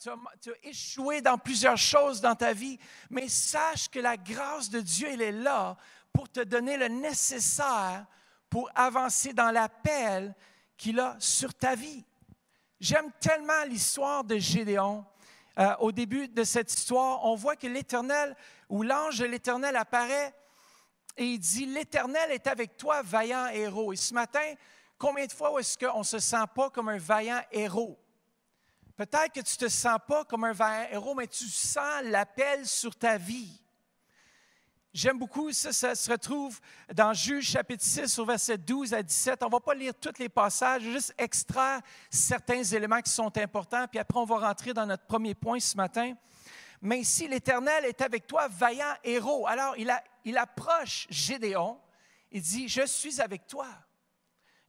tu as, échoué dans plusieurs choses dans ta vie, mais sache que la grâce de Dieu, elle est là pour te donner le nécessaire pour avancer dans l'appel qu'il a sur ta vie. J'aime tellement l'histoire de Gédéon. Euh, au début de cette histoire, on voit que l'Éternel, ou l'ange de l'Éternel apparaît et il dit, l'Éternel est avec toi, vaillant héros. Et ce matin, combien de fois est-ce qu'on ne se sent pas comme un vaillant héros? Peut-être que tu ne te sens pas comme un héros, mais tu sens l'appel sur ta vie. J'aime beaucoup, ça, ça se retrouve dans Juge chapitre 6, au verset 12 à 17. On ne va pas lire tous les passages, juste extraire certains éléments qui sont importants, puis après on va rentrer dans notre premier point ce matin. Mais si l'Éternel est avec toi, vaillant héros. Alors, il, il approche Gédéon, il dit, je suis avec toi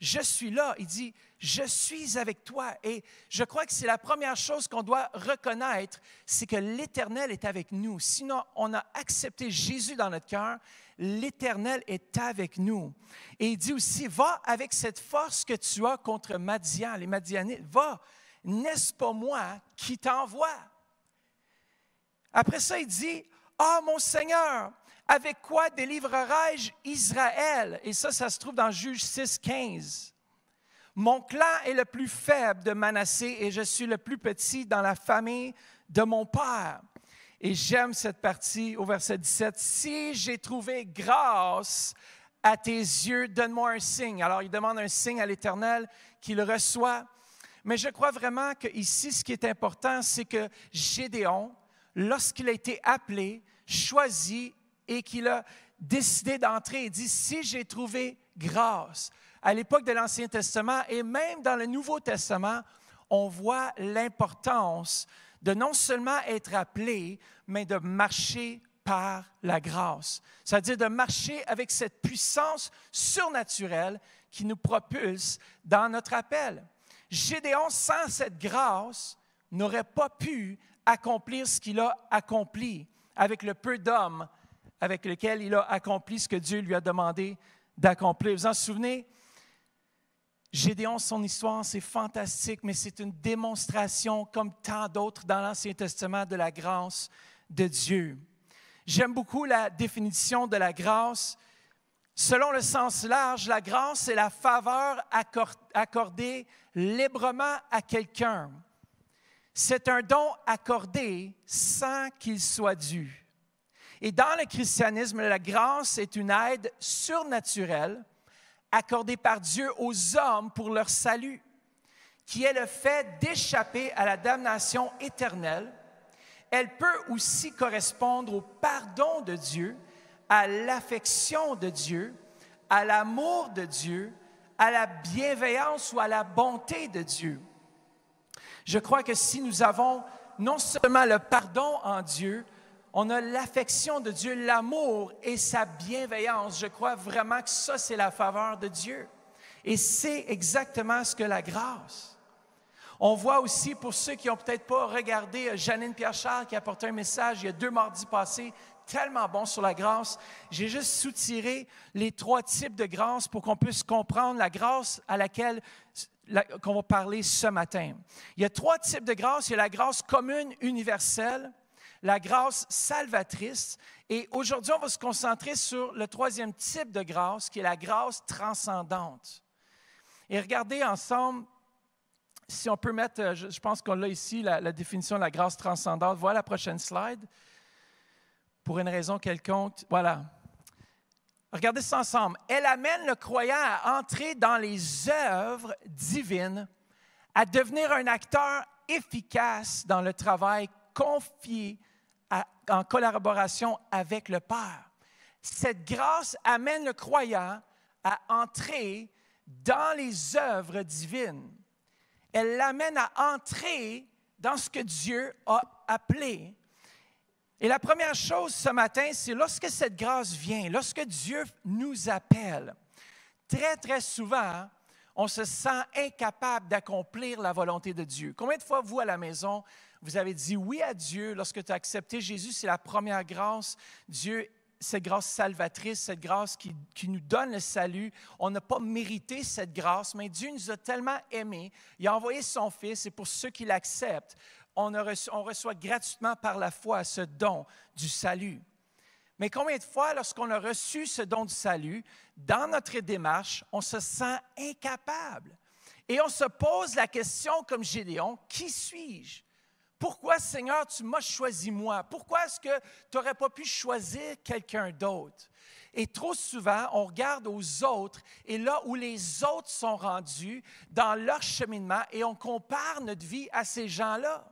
je suis là. Il dit, je suis avec toi. Et je crois que c'est la première chose qu'on doit reconnaître, c'est que l'Éternel est avec nous. Sinon, on a accepté Jésus dans notre cœur, l'Éternel est avec nous. Et il dit aussi, va avec cette force que tu as contre Madian, les Madianites, va, n'est-ce pas moi qui t'envoie? Après ça, il dit, Ah mon Seigneur, avec quoi délivrerai-je Israël? Et ça, ça se trouve dans Juge 6, 15. Mon clan est le plus faible de Manassé et je suis le plus petit dans la famille de mon père. Et j'aime cette partie au verset 17. Si j'ai trouvé grâce à tes yeux, donne-moi un signe. Alors il demande un signe à l'Éternel qu'il reçoit. Mais je crois vraiment qu'ici, ce qui est important, c'est que Gédéon, lorsqu'il a été appelé, choisit, et qu'il a décidé d'entrer et dit, si j'ai trouvé grâce, à l'époque de l'Ancien Testament et même dans le Nouveau Testament, on voit l'importance de non seulement être appelé, mais de marcher par la grâce. C'est-à-dire de marcher avec cette puissance surnaturelle qui nous propulse dans notre appel. Gédéon, sans cette grâce, n'aurait pas pu accomplir ce qu'il a accompli avec le peu d'hommes avec lequel il a accompli ce que Dieu lui a demandé d'accomplir. Vous en souvenez? Gédéon, son histoire, c'est fantastique, mais c'est une démonstration, comme tant d'autres dans l'Ancien Testament, de la grâce de Dieu. J'aime beaucoup la définition de la grâce. Selon le sens large, la grâce c'est la faveur accordée librement à quelqu'un. C'est un don accordé sans qu'il soit dû. Et dans le christianisme, la grâce est une aide surnaturelle accordée par Dieu aux hommes pour leur salut, qui est le fait d'échapper à la damnation éternelle. Elle peut aussi correspondre au pardon de Dieu, à l'affection de Dieu, à l'amour de Dieu, à la bienveillance ou à la bonté de Dieu. Je crois que si nous avons non seulement le pardon en Dieu, on a l'affection de Dieu, l'amour et sa bienveillance. Je crois vraiment que ça, c'est la faveur de Dieu. Et c'est exactement ce que la grâce. On voit aussi, pour ceux qui n'ont peut-être pas regardé, Janine Pierre-Charles qui a apporté un message il y a deux mardis passés, tellement bon sur la grâce. J'ai juste soutiré les trois types de grâce pour qu'on puisse comprendre la grâce à laquelle on qu'on va parler ce matin. Il y a trois types de grâce. Il y a la grâce commune, universelle la grâce salvatrice. Et aujourd'hui, on va se concentrer sur le troisième type de grâce, qui est la grâce transcendante. Et regardez ensemble, si on peut mettre, euh, je, pense qu'on l'a ici, la, définition de la grâce transcendante. Voilà la prochaine slide. Pour une raison quelconque, voilà. Regardez ça ensemble. Elle amène le croyant à entrer dans les œuvres divines, à devenir un acteur efficace dans le travail confié en collaboration avec le Père. Cette grâce amène le croyant à entrer dans les œuvres divines. Elle l'amène à entrer dans ce que Dieu a appelé. Et la première chose ce matin, c'est lorsque cette grâce vient, lorsque Dieu nous appelle, très, très souvent, on se sent incapable d'accomplir la volonté de Dieu. Combien de fois, vous, à la maison, vous avez dit oui à Dieu, lorsque tu as accepté Jésus, c'est la première grâce. Dieu cette grâce salvatrice, cette grâce qui, qui nous donne le salut. On n'a pas mérité cette grâce, mais Dieu nous a tellement aimés. Il a envoyé son Fils et pour ceux qui l'acceptent, on, on reçoit gratuitement par la foi ce don du salut. Mais combien de fois, lorsqu'on a reçu ce don du salut, dans notre démarche, on se sent incapable et on se pose la question comme Gédéon, qui suis-je? Pourquoi, Seigneur, tu m'as choisi moi? Pourquoi est-ce que tu n'aurais pas pu choisir quelqu'un d'autre? Et trop souvent, on regarde aux autres et là où les autres sont rendus dans leur cheminement et on compare notre vie à ces gens-là.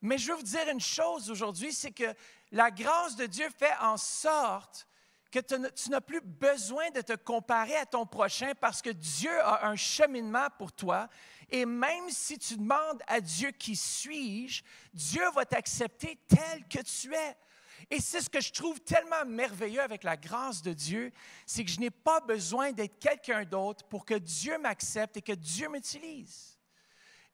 Mais je veux vous dire une chose aujourd'hui, c'est que la grâce de Dieu fait en sorte que tu n'as plus besoin de te comparer à ton prochain parce que Dieu a un cheminement pour toi et même si tu demandes à Dieu qui suis-je, Dieu va t'accepter tel que tu es. Et c'est ce que je trouve tellement merveilleux avec la grâce de Dieu, c'est que je n'ai pas besoin d'être quelqu'un d'autre pour que Dieu m'accepte et que Dieu m'utilise.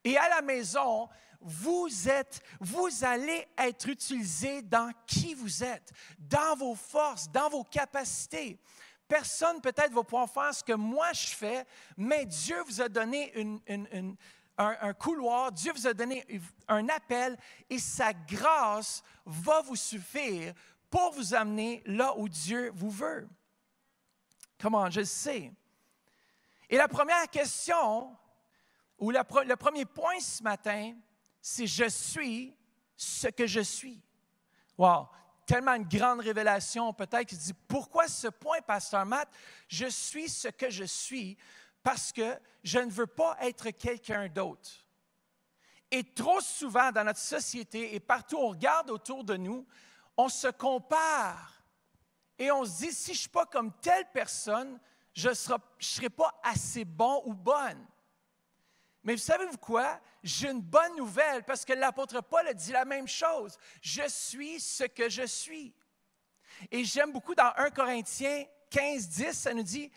Et à la maison, vous êtes, vous allez être utilisé dans qui vous êtes, dans vos forces, dans vos capacités personne peut-être va pouvoir faire ce que moi je fais, mais Dieu vous a donné un, couloir, Dieu vous a donné un appel et sa grâce va vous suffire pour vous amener là où Dieu vous veut. Comment je le sais. Et la première question, ou le premier point ce matin, c'est je suis ce que je suis. Wow, tellement une grande révélation, peut-être, qui dit Pourquoi ce point, Pasteur Matt Je suis ce que je suis parce que je ne veux pas être quelqu'un d'autre. Et trop souvent, dans notre société et partout, on regarde autour de nous, on se compare et on se dit Si je ne suis pas comme telle personne, je ne serai pas assez bon ou bonne. Mais vous savez-vous quoi? J'ai une bonne nouvelle parce que l'apôtre Paul a dit la même chose. Je suis ce que je suis. Et j'aime beaucoup dans 1 Corinthiens 15, 10, ça nous dit,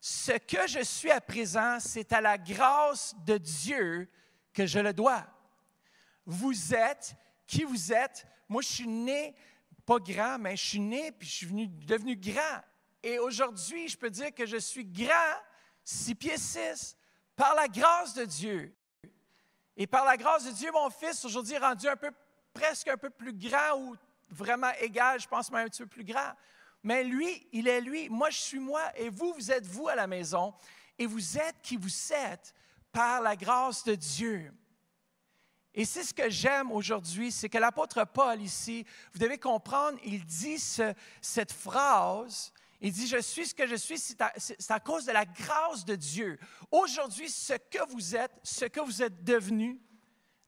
ce que je suis à présent, c'est à la grâce de Dieu que je le dois. Vous êtes qui vous êtes. Moi, je suis né, pas grand, mais je suis né puis je suis devenu grand. Et aujourd'hui, je peux dire que je suis grand, 6 pieds 6, par la grâce de Dieu, et par la grâce de Dieu, mon fils, aujourd'hui, rendu un peu, presque un peu plus grand ou vraiment égal, je pense même un petit peu plus grand. Mais lui, il est lui, moi je suis moi, et vous, vous êtes vous à la maison, et vous êtes qui vous êtes par la grâce de Dieu. Et c'est ce que j'aime aujourd'hui, c'est que l'apôtre Paul ici, vous devez comprendre, il dit cette phrase il dit, je suis ce que je suis, c'est à, cause de la grâce de Dieu. Aujourd'hui, ce que vous êtes, ce que vous êtes devenu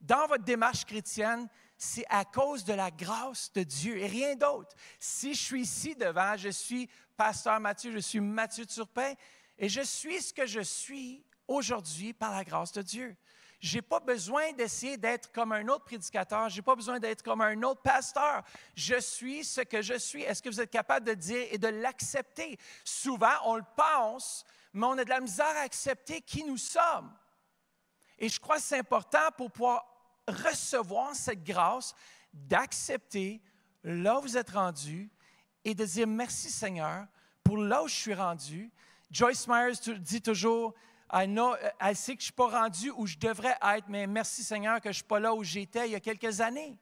dans votre démarche chrétienne, c'est à cause de la grâce de Dieu et rien d'autre. Si je suis ici devant, je suis pasteur Mathieu, je suis Mathieu Turpin, et je suis ce que je suis aujourd'hui par la grâce de Dieu. Je n'ai pas besoin d'essayer d'être comme un autre prédicateur. Je n'ai pas besoin d'être comme un autre pasteur. Je suis ce que je suis. Est-ce que vous êtes capable de dire et de l'accepter? Souvent, on le pense, mais on a de la misère à accepter qui nous sommes. Et je crois que c'est important pour pouvoir recevoir cette grâce d'accepter là où vous êtes rendu et de dire merci Seigneur pour là où je suis rendu. Joyce Myers dit toujours, euh, elle, sait que je ne suis pas rendu où je devrais être, mais merci Seigneur que je ne suis pas là où j'étais il y a quelques années.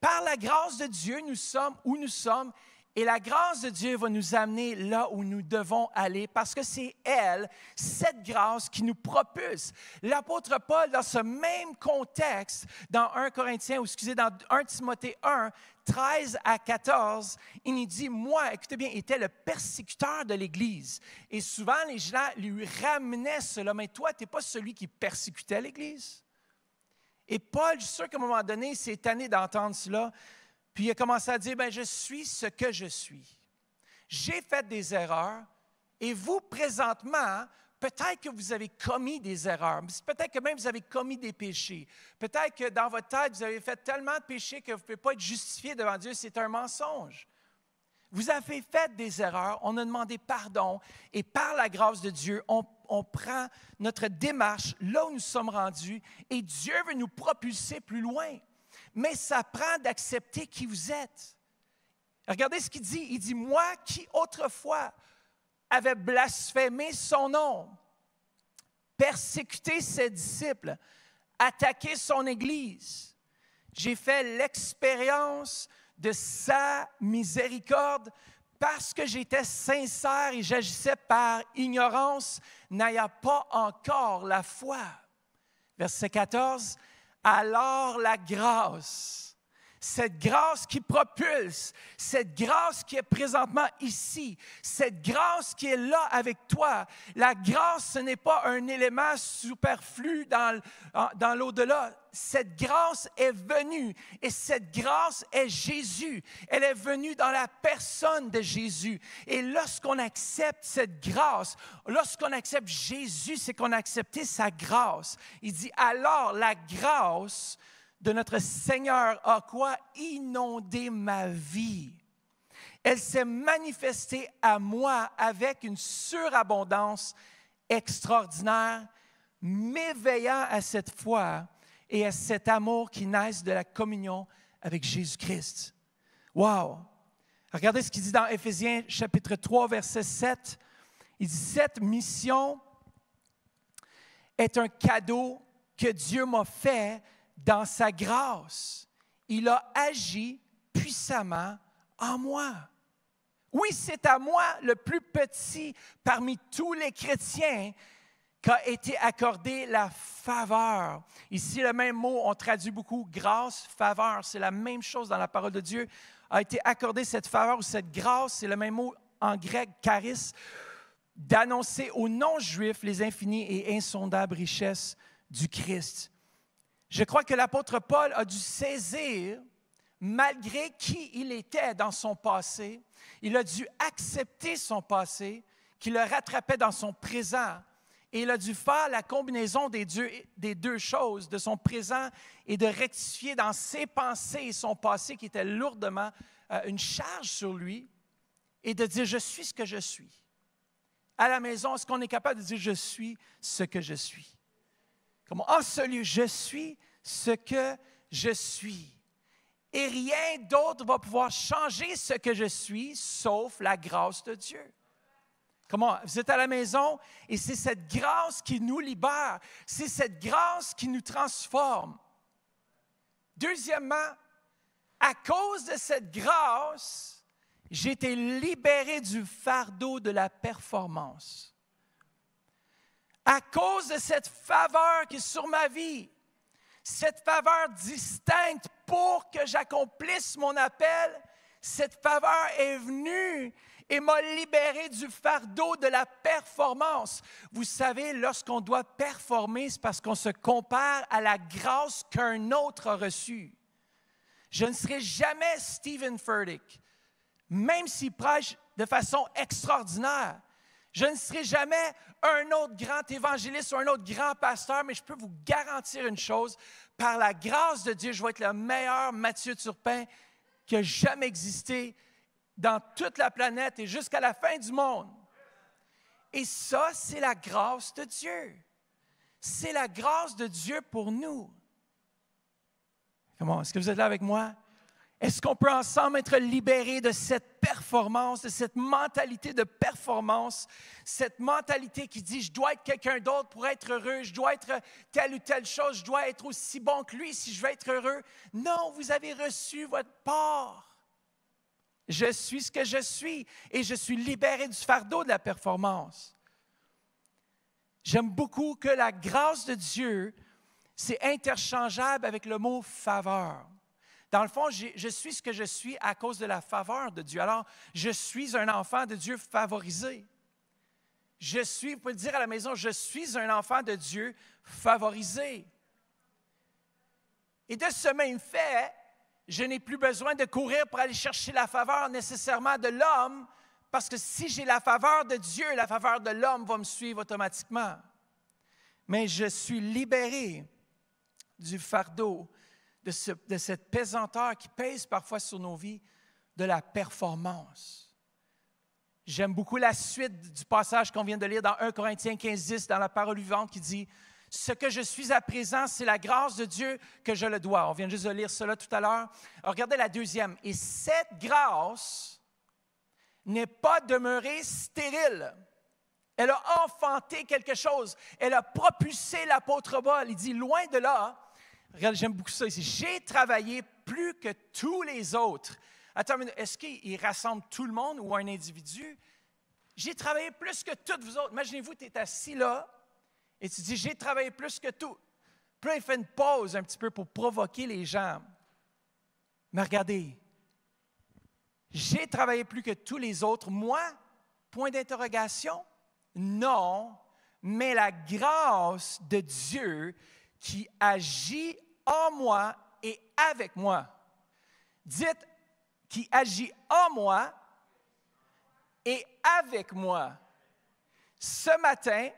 Par la grâce de Dieu, nous sommes où nous sommes et la grâce de Dieu va nous amener là où nous devons aller parce que c'est elle, cette grâce, qui nous propulse. L'apôtre Paul, dans ce même contexte, dans 1 Corinthiens, ou excusez, dans 1 Timothée 1, 13 à 14, il nous dit, moi, écoutez bien, était le persécuteur de l'Église. Et souvent, les gens lui ramenaient cela, mais toi, tu n'es pas celui qui persécutait l'Église. Et Paul, je suis sûr qu'à un moment donné, s'est tanné d'entendre cela. Puis il a commencé à dire, ben, je suis ce que je suis. J'ai fait des erreurs et vous, présentement, peut-être que vous avez commis des erreurs, peut-être que même vous avez commis des péchés, peut-être que dans votre tête, vous avez fait tellement de péchés que vous ne pouvez pas être justifié devant Dieu, c'est un mensonge. Vous avez fait des erreurs, on a demandé pardon et par la grâce de Dieu, on, on prend notre démarche là où nous sommes rendus et Dieu veut nous propulser plus loin mais ça prend d'accepter qui vous êtes. Regardez ce qu'il dit. Il dit, moi qui autrefois avait blasphémé son nom, persécuté ses disciples, attaqué son Église, j'ai fait l'expérience de sa miséricorde parce que j'étais sincère et j'agissais par ignorance, n'ayant pas encore la foi. Verset 14, alors la grâce cette grâce qui propulse, cette grâce qui est présentement ici, cette grâce qui est là avec toi. La grâce, ce n'est pas un élément superflu dans, l'au-delà. Cette grâce est venue et cette grâce est Jésus. Elle est venue dans la personne de Jésus. Et lorsqu'on accepte cette grâce, lorsqu'on accepte Jésus, c'est qu'on a accepté sa grâce. Il dit alors la grâce de notre Seigneur a quoi inonder ma vie. Elle s'est manifestée à moi avec une surabondance extraordinaire, m'éveillant à cette foi et à cet amour qui naissent de la communion avec Jésus-Christ. Wow! Regardez ce qu'il dit dans Éphésiens chapitre 3, verset 7. Il dit, cette mission est un cadeau que Dieu m'a fait dans sa grâce, il a agi puissamment en moi. Oui, c'est à moi, le plus petit parmi tous les chrétiens, qu'a été accordée la faveur. Ici, le même mot, on traduit beaucoup grâce, faveur. C'est la même chose dans la parole de Dieu. A été accordée cette faveur ou cette grâce, c'est le même mot en grec, charis, d'annoncer aux non-juifs les infinies et insondables richesses du Christ. Je crois que l'apôtre Paul a dû saisir, malgré qui il était dans son passé, il a dû accepter son passé qui le rattrapait dans son présent. Et il a dû faire la combinaison des deux, choses, de son présent et de rectifier dans ses pensées et son passé qui était lourdement euh, une charge sur lui et de dire, je suis ce que je suis. À la maison, est-ce qu'on est capable de dire, je suis ce que je suis? Comment en ah, ce lieu, je suis ce que je suis. Et rien d'autre va pouvoir changer ce que je suis, sauf la grâce de Dieu. Comment? Vous êtes à la maison et c'est cette grâce qui nous libère, c'est cette grâce qui nous transforme. Deuxièmement, à cause de cette grâce, j'ai été libéré du fardeau de la performance à cause de cette faveur qui est sur ma vie, cette faveur distincte pour que j'accomplisse mon appel, cette faveur est venue et m'a libéré du fardeau de la performance. Vous savez, lorsqu'on doit performer, c'est parce qu'on se compare à la grâce qu'un autre a reçue. Je ne serai jamais Stephen Furtick, même s'il prêche de façon extraordinaire. Je ne serai jamais un autre grand évangéliste ou un autre grand pasteur, mais je peux vous garantir une chose, par la grâce de Dieu, je vais être le meilleur Mathieu Turpin qui a jamais existé dans toute la planète et jusqu'à la fin du monde. Et ça, c'est la grâce de Dieu. C'est la grâce de Dieu pour nous. Comment? Est-ce que vous êtes là avec moi? Est-ce qu'on peut ensemble être libérés de cette performance, de cette mentalité de performance, cette mentalité qui dit je dois être quelqu'un d'autre pour être heureux, je dois être telle ou telle chose, je dois être aussi bon que lui si je veux être heureux. Non, vous avez reçu votre part. Je suis ce que je suis et je suis libéré du fardeau de la performance. J'aime beaucoup que la grâce de Dieu, c'est interchangeable avec le mot faveur. Dans le fond, je suis ce que je suis à cause de la faveur de Dieu. Alors, je suis un enfant de Dieu favorisé. Je suis, vous pouvez le dire à la maison, je suis un enfant de Dieu favorisé. Et de ce même fait, je n'ai plus besoin de courir pour aller chercher la faveur nécessairement de l'homme, parce que si j'ai la faveur de Dieu, la faveur de l'homme va me suivre automatiquement. Mais je suis libéré du fardeau de, cette pesanteur qui pèse parfois sur nos vies, de la performance. J'aime beaucoup la suite du passage qu'on vient de lire dans 1 Corinthiens 15, dans la parole vivante qui dit Ce que je suis à présent, c'est la grâce de Dieu que je le dois. On vient juste de lire cela tout à l'heure. Regardez la deuxième. Et cette grâce n'est pas demeurée stérile. Elle a enfanté quelque chose. Elle a propulsé l'apôtre Paul. Il dit Loin de là, Regarde, j'aime beaucoup ça ici. J'ai travaillé plus que tous les autres. Attends, est-ce qu'il rassemble tout le monde ou un individu? J'ai travaillé plus que tous les autres. Imaginez-vous, tu es assis là et tu dis, j'ai travaillé plus que tout. Puis il fait une pause un petit peu pour provoquer les gens. Mais regardez, j'ai travaillé plus que tous les autres. Moi, point d'interrogation? Non, mais la grâce de Dieu qui agit en moi et avec moi. Dites qui agit en moi et avec moi. Ce matin,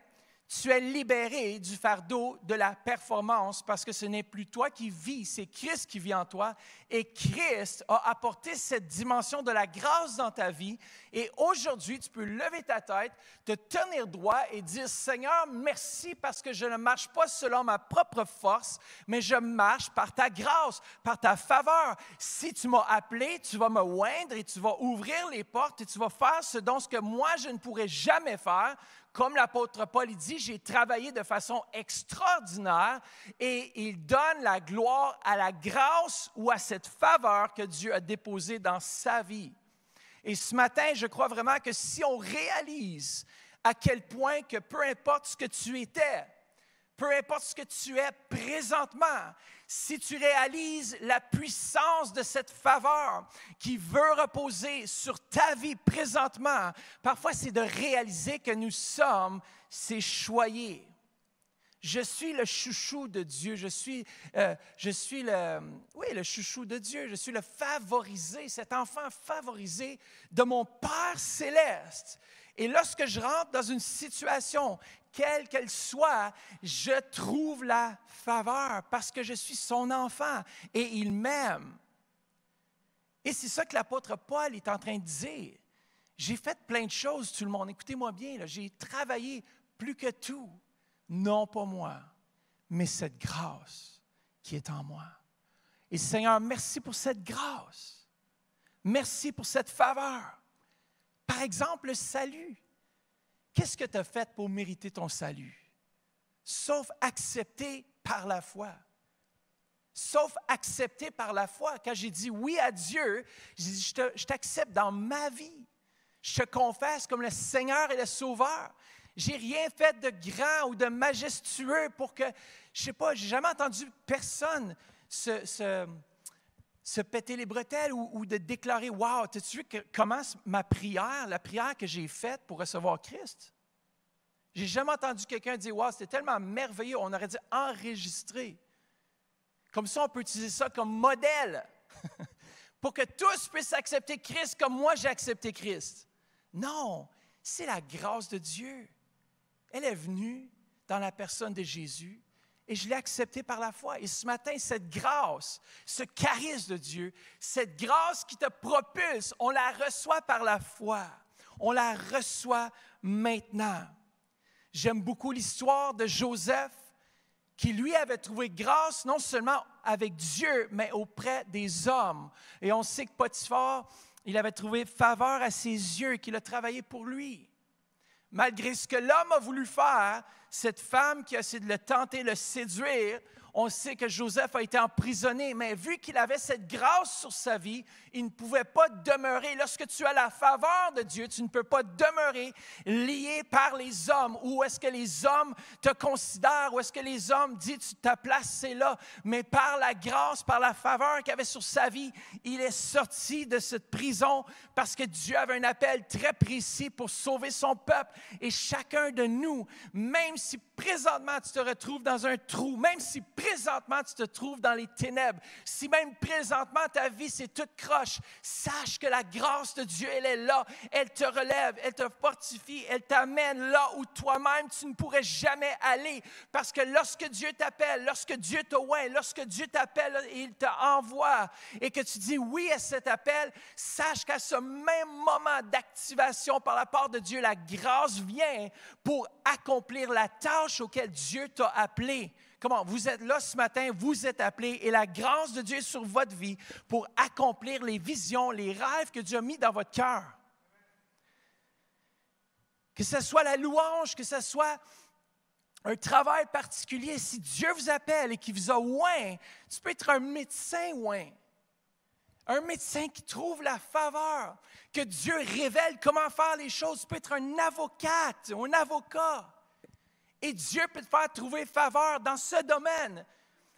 tu es libéré du fardeau de la performance parce que ce n'est plus toi qui vis, c'est Christ qui vit en toi. Et Christ a apporté cette dimension de la grâce dans ta vie. Et aujourd'hui, tu peux lever ta tête, te tenir droit et dire, Seigneur, merci parce que je ne marche pas selon ma propre force, mais je marche par ta grâce, par ta faveur. Si tu m'as appelé, tu vas me oindre et tu vas ouvrir les portes et tu vas faire ce dont ce que moi, je ne pourrais jamais faire comme l'apôtre Paul dit, j'ai travaillé de façon extraordinaire et il donne la gloire à la grâce ou à cette faveur que Dieu a déposée dans sa vie. Et ce matin, je crois vraiment que si on réalise à quel point que peu importe ce que tu étais, peu importe ce que tu es présentement, si tu réalises la puissance de cette faveur qui veut reposer sur ta vie présentement, parfois c'est de réaliser que nous sommes ses choyés. Je suis le chouchou de Dieu, je suis, euh, je suis le, oui, le chouchou de Dieu, je suis le favorisé, cet enfant favorisé de mon Père céleste. Et lorsque je rentre dans une situation, quelle qu'elle soit, je trouve la faveur parce que je suis son enfant et il m'aime. Et c'est ça que l'apôtre Paul est en train de dire. J'ai fait plein de choses, tout le monde. Écoutez-moi bien, j'ai travaillé plus que tout. Non pas moi, mais cette grâce qui est en moi. Et Seigneur, merci pour cette grâce. Merci pour cette faveur. Par exemple, le salut. Qu'est-ce que tu as fait pour mériter ton salut? Sauf accepter par la foi. Sauf accepter par la foi. Quand j'ai dit oui à Dieu, j'ai dit, je t'accepte dans ma vie. Je te confesse comme le Seigneur et le Sauveur. J'ai rien fait de grand ou de majestueux pour que, je sais pas, j'ai jamais entendu personne se se péter les bretelles ou, de déclarer Waouh, tu vu comment ma prière, la prière que j'ai faite pour recevoir Christ? J'ai jamais entendu quelqu'un dire Waouh, c'était tellement merveilleux, on aurait dit enregistrer. Comme ça, on peut utiliser ça comme modèle pour que tous puissent accepter Christ comme moi j'ai accepté Christ. Non, c'est la grâce de Dieu. Elle est venue dans la personne de Jésus et je l'ai accepté par la foi. Et ce matin, cette grâce, ce charisme de Dieu, cette grâce qui te propulse, on la reçoit par la foi. On la reçoit maintenant. J'aime beaucoup l'histoire de Joseph qui lui avait trouvé grâce non seulement avec Dieu, mais auprès des hommes. Et on sait que Potiphar, il avait trouvé faveur à ses yeux, qu'il a travaillé pour lui malgré ce que l'homme a voulu faire, cette femme qui a essayé de le tenter, le séduire, on sait que Joseph a été emprisonné, mais vu qu'il avait cette grâce sur sa vie, il ne pouvait pas demeurer. Lorsque tu as la faveur de Dieu, tu ne peux pas demeurer lié par les hommes. Où est-ce que les hommes te considèrent? Où est-ce que les hommes disent, ta place, c'est là? Mais par la grâce, par la faveur qu'il avait sur sa vie, il est sorti de cette prison parce que Dieu avait un appel très précis pour sauver son peuple. Et chacun de nous, même si présentement tu te retrouves dans un trou, même si présentement tu te trouves dans les ténèbres, si même présentement ta vie c'est toute croche, sache que la grâce de Dieu, elle est là. Elle te relève, elle te fortifie, elle t'amène là où toi-même tu ne pourrais jamais aller. Parce que lorsque Dieu t'appelle, lorsque Dieu te lorsque Dieu t'appelle et il t'envoie et que tu dis oui à cet appel, sache qu'à ce même moment d'activation par la part de Dieu, la grâce vient pour accomplir la tâche auquel Dieu t'a appelé comment, vous êtes là ce matin, vous êtes appelé et la grâce de Dieu est sur votre vie pour accomplir les visions, les rêves que Dieu a mis dans votre cœur. Que ce soit la louange, que ce soit un travail particulier, si Dieu vous appelle et qu'il vous a ouin, tu peux être un médecin ouin. Un médecin qui trouve la faveur, que Dieu révèle comment faire les choses. Tu peux être un avocate, un avocat. Et Dieu peut te faire trouver faveur dans ce domaine,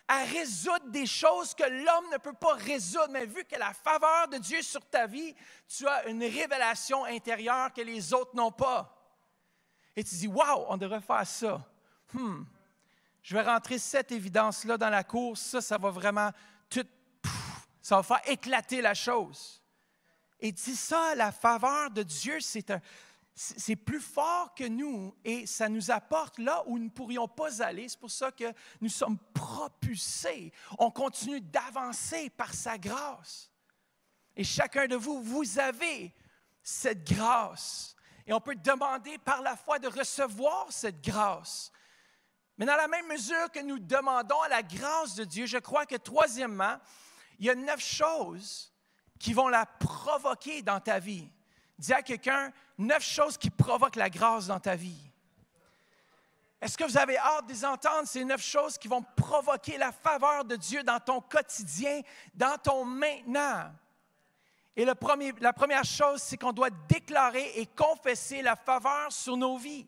à résoudre des choses que l'homme ne peut pas résoudre. Mais vu que la faveur de Dieu sur ta vie, tu as une révélation intérieure que les autres n'ont pas. Et tu dis, wow, on devrait faire ça. Hmm. Je vais rentrer cette évidence-là dans la course. Ça, ça va vraiment tout, ça va faire éclater la chose. Et dis ça, la faveur de Dieu, c'est un, c'est plus fort que nous et ça nous apporte là où nous ne pourrions pas aller. C'est pour ça que nous sommes propulsés. On continue d'avancer par sa grâce. Et chacun de vous, vous avez cette grâce. Et on peut demander par la foi de recevoir cette grâce. Mais dans la même mesure que nous demandons à la grâce de Dieu, je crois que troisièmement, il y a neuf choses qui vont la provoquer dans ta vie. Dis à quelqu'un neuf choses qui provoquent la grâce dans ta vie. Est-ce que vous avez hâte de entendre, ces neuf choses qui vont provoquer la faveur de Dieu dans ton quotidien, dans ton maintenant? Et la première chose, c'est qu'on doit déclarer et confesser la faveur sur nos vies.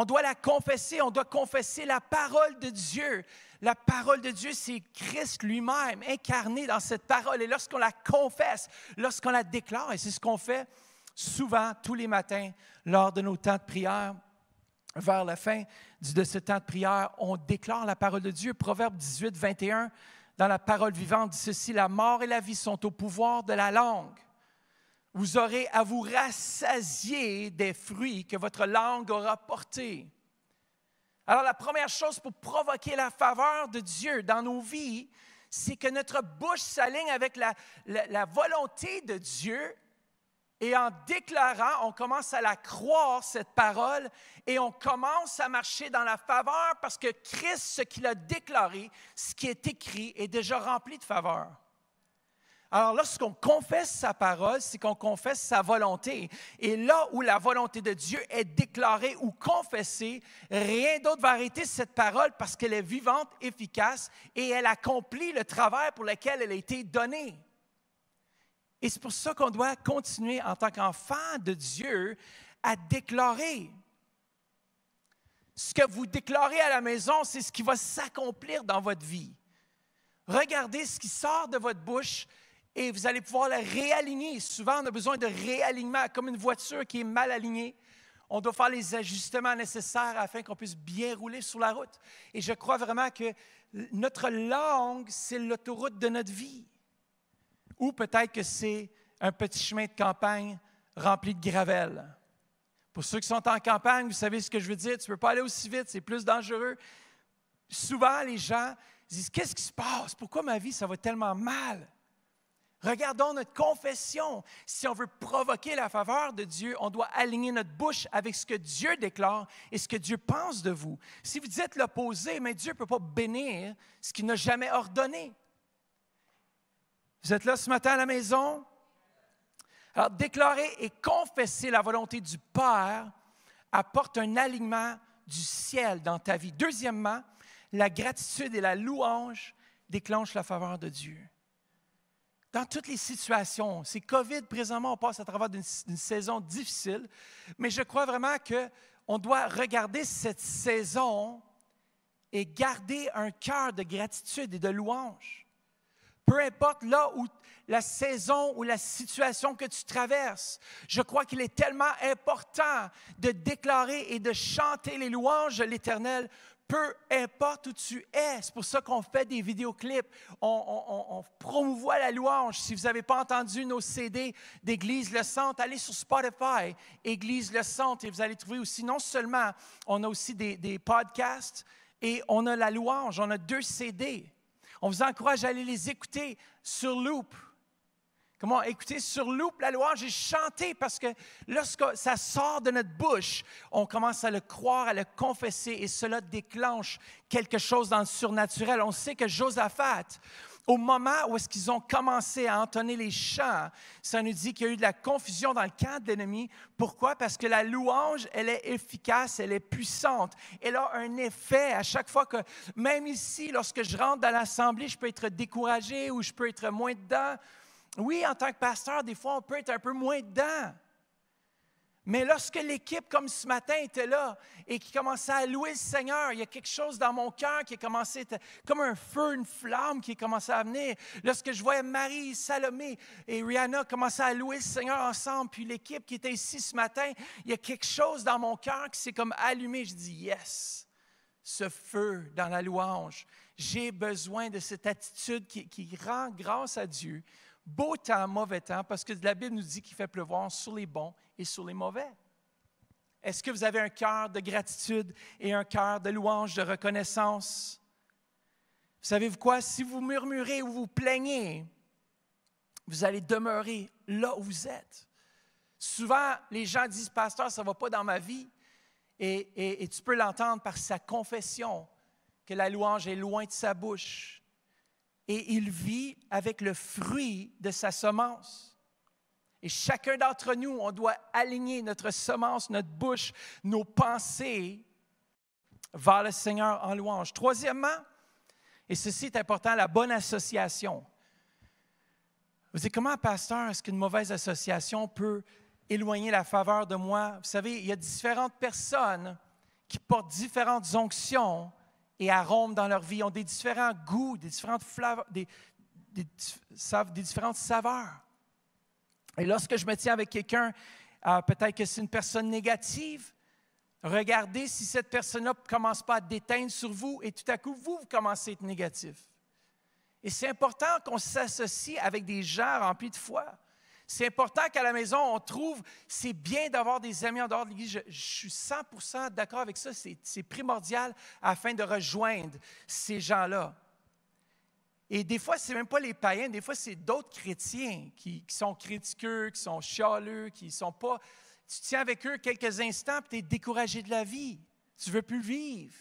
On doit la confesser, on doit confesser la parole de Dieu. La parole de Dieu, c'est Christ lui-même incarné dans cette parole. Et lorsqu'on la confesse, lorsqu'on la déclare, et c'est ce qu'on fait souvent tous les matins lors de nos temps de prière, vers la fin de ce temps de prière, on déclare la parole de Dieu. Proverbe 18, 21, dans la parole vivante, dit ceci, la mort et la vie sont au pouvoir de la langue. Vous aurez à vous rassasier des fruits que votre langue aura portés. Alors la première chose pour provoquer la faveur de Dieu dans nos vies, c'est que notre bouche s'aligne avec la, volonté de Dieu et en déclarant, on commence à la croire, cette parole, et on commence à marcher dans la faveur parce que Christ, ce qu'il a déclaré, ce qui est écrit, est déjà rempli de faveur. Alors lorsqu'on confesse sa parole, c'est qu'on confesse sa volonté. Et là où la volonté de Dieu est déclarée ou confessée, rien d'autre va arrêter cette parole parce qu'elle est vivante, efficace et elle accomplit le travail pour lequel elle a été donnée. Et c'est pour ça qu'on doit continuer en tant qu'enfant de Dieu à déclarer. Ce que vous déclarez à la maison, c'est ce qui va s'accomplir dans votre vie. Regardez ce qui sort de votre bouche, et vous allez pouvoir la réaligner. Souvent, on a besoin de réalignement, comme une voiture qui est mal alignée. On doit faire les ajustements nécessaires afin qu'on puisse bien rouler sur la route. Et je crois vraiment que notre langue, c'est l'autoroute de notre vie. Ou peut-être que c'est un petit chemin de campagne rempli de gravelle. Pour ceux qui sont en campagne, vous savez ce que je veux dire. Tu ne peux pas aller aussi vite, c'est plus dangereux. Souvent, les gens disent Qu'est-ce qui se passe Pourquoi ma vie, ça va tellement mal Regardons notre confession. Si on veut provoquer la faveur de Dieu, on doit aligner notre bouche avec ce que Dieu déclare et ce que Dieu pense de vous. Si vous dites l'opposé, mais Dieu ne peut pas bénir ce qu'il n'a jamais ordonné. Vous êtes là ce matin à la maison? Alors, déclarer et confesser la volonté du Père apporte un alignement du ciel dans ta vie. Deuxièmement, la gratitude et la louange déclenchent la faveur de Dieu dans toutes les situations. C'est COVID, présentement, on passe à travers une, saison difficile, mais je crois vraiment qu'on doit regarder cette saison et garder un cœur de gratitude et de louange. Peu importe là où la saison ou la situation que tu traverses, je crois qu'il est tellement important de déclarer et de chanter les louanges de l'Éternel peu importe où tu es. C'est pour ça qu'on fait des vidéoclips. On, on, promouvoit la louange. Si vous n'avez pas entendu nos CD d'Église Le Centre, allez sur Spotify, Église Le Centre, et vous allez trouver aussi, non seulement, on a aussi des, des podcasts et on a la louange. On a deux CD. On vous encourage à aller les écouter sur Loop. Comment? Écoutez, sur loupe la louange et chantée parce que lorsque ça sort de notre bouche, on commence à le croire, à le confesser et cela déclenche quelque chose dans le surnaturel. On sait que Josaphat, au moment où est-ce qu'ils ont commencé à entonner les chants, ça nous dit qu'il y a eu de la confusion dans le camp de l'ennemi. Pourquoi? Parce que la louange, elle est efficace, elle est puissante. Elle a un effet à chaque fois que, même ici, lorsque je rentre dans l'assemblée, je peux être découragé ou je peux être moins dedans. Oui, en tant que pasteur, des fois, on peut être un peu moins dedans. Mais lorsque l'équipe, comme ce matin, était là et qui commençait à louer le Seigneur, il y a quelque chose dans mon cœur qui a commencé, comme un feu, une flamme qui a commencé à venir. Lorsque je voyais Marie, Salomé et Rihanna commencer à louer le Seigneur ensemble, puis l'équipe qui était ici ce matin, il y a quelque chose dans mon cœur qui s'est comme allumé. Je dis, yes, ce feu dans la louange. J'ai besoin de cette attitude qui, qui rend grâce à Dieu beau temps, mauvais temps, parce que la Bible nous dit qu'il fait pleuvoir sur les bons et sur les mauvais. Est-ce que vous avez un cœur de gratitude et un cœur de louange, de reconnaissance? Vous savez quoi? Si vous murmurez ou vous plaignez, vous allez demeurer là où vous êtes. Souvent, les gens disent, Pasteur, ça ne va pas dans ma vie. et tu peux l'entendre par sa confession que la louange est loin de sa bouche et il vit avec le fruit de sa semence. Et chacun d'entre nous, on doit aligner notre semence, notre bouche, nos pensées vers le Seigneur en louange. Troisièmement, et ceci est important, la bonne association. Vous dites, comment, pasteur, est-ce qu'une mauvaise association peut éloigner la faveur de moi? Vous savez, il y a différentes personnes qui portent différentes onctions et arômes dans leur vie. ont des différents goûts, des différentes, des, différentes saveurs. Et lorsque je me tiens avec quelqu'un, euh, peut-être que c'est une personne négative, regardez si cette personne-là ne commence pas à déteindre sur vous et tout à coup, vous, vous commencez à être négatif. Et c'est important qu'on s'associe avec des gens remplis de foi. C'est important qu'à la maison, on trouve, c'est bien d'avoir des amis en dehors de l'Église. Je, suis 100 d'accord avec ça. C'est primordial afin de rejoindre ces gens-là. Et des fois, c'est même pas les païens, des fois, c'est d'autres chrétiens qui, sont critiqueux, qui sont chialeux, qui sont pas. Tu tiens avec eux quelques instants, puis tu es découragé de la vie. Tu veux plus vivre.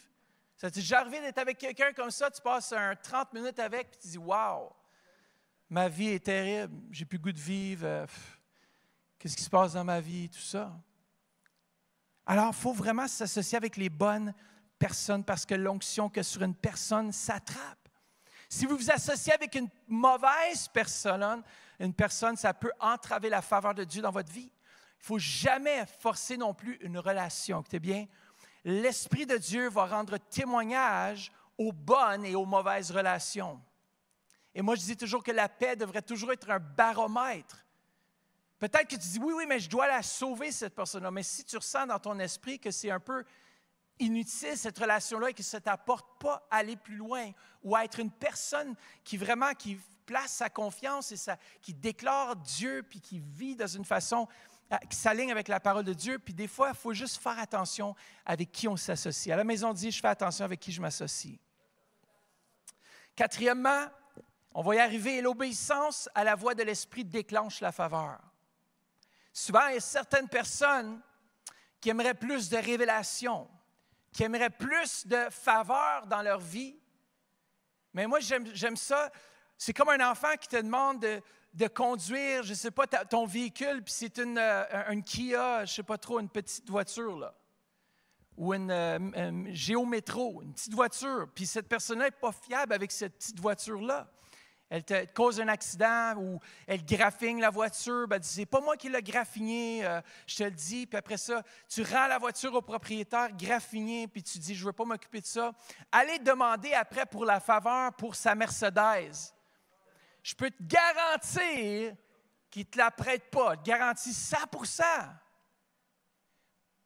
Ça t'est déjà arrivé d'être avec quelqu'un comme ça, tu passes un 30 minutes avec, puis tu dis Waouh, ma vie est terrible, j'ai plus goût de vivre, euh, qu'est-ce qui se passe dans ma vie, tout ça. Alors, il faut vraiment s'associer avec les bonnes personnes parce que l'onction que sur une personne s'attrape. Si vous vous associez avec une mauvaise personne, une personne, ça peut entraver la faveur de Dieu dans votre vie. Il ne faut jamais forcer non plus une relation. Écoutez bien, l'Esprit de Dieu va rendre témoignage aux bonnes et aux mauvaises relations. Et moi, je dis toujours que la paix devrait toujours être un baromètre. Peut-être que tu dis, oui, oui, mais je dois la sauver, cette personne-là. Mais si tu ressens dans ton esprit que c'est un peu inutile, cette relation-là, et que ça ne t'apporte pas à aller plus loin, ou à être une personne qui vraiment qui place sa confiance et qui déclare Dieu, puis qui vit dans une façon euh, qui s'aligne avec la parole de Dieu. Puis des fois, il faut juste faire attention avec qui on s'associe. À la maison, dit, je fais attention avec qui je m'associe. Quatrièmement, on va y arriver. L'obéissance à la voix de l'Esprit déclenche la faveur. Souvent, il y a certaines personnes qui aimeraient plus de révélations, qui aimeraient plus de faveur dans leur vie. Mais moi, j'aime ça. C'est comme un enfant qui te demande de, conduire, je ne sais pas, ton véhicule, puis c'est une, euh, Kia, je ne sais pas trop, une petite voiture, là, ou une euh, Géométro, une petite voiture. Puis cette personne-là n'est pas fiable avec cette petite voiture-là. Elle te, cause un accident ou elle graffigne la voiture. Ben, c'est pas moi qui l'ai graffiné euh, je te le dis. Puis après ça, tu rends la voiture au propriétaire graffiné puis tu dis, je veux pas m'occuper de ça. Allez demander après pour la faveur pour sa Mercedes. Je peux te garantir qu'il ne te la prête pas. Je te garantis 100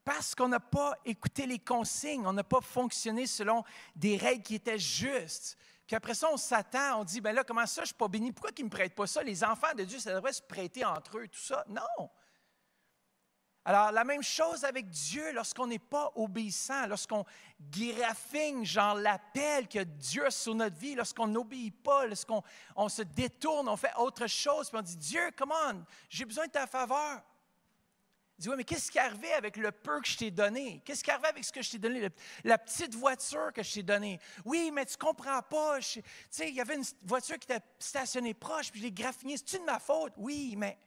parce qu'on n'a pas écouté les consignes, on n'a pas fonctionné selon des règles qui étaient justes. Puis après ça, on s'attend, on dit, ben là, comment ça, je ne suis pas béni? Pourquoi qu'ils ne me prêtent pas ça? Les enfants de Dieu, ça devrait se prêter entre eux, tout ça. Non! Alors, la même chose avec Dieu, lorsqu'on n'est pas obéissant, lorsqu'on graffine, genre l'appel que Dieu a sur notre vie, lorsqu'on n'obéit pas, lorsqu'on on se détourne, on fait autre chose, puis on dit, Dieu, come on, j'ai besoin de ta faveur dit, mais qu'est-ce qui est arrivé avec le peu que je t'ai donné? Qu'est-ce qui est arrivé avec ce que je t'ai donné? la petite voiture que je t'ai donnée. Oui, mais tu comprends pas. Tu sais, il y avait une voiture qui était stationnée proche, puis je l'ai graffinée. C'est-tu de ma faute? Oui, mais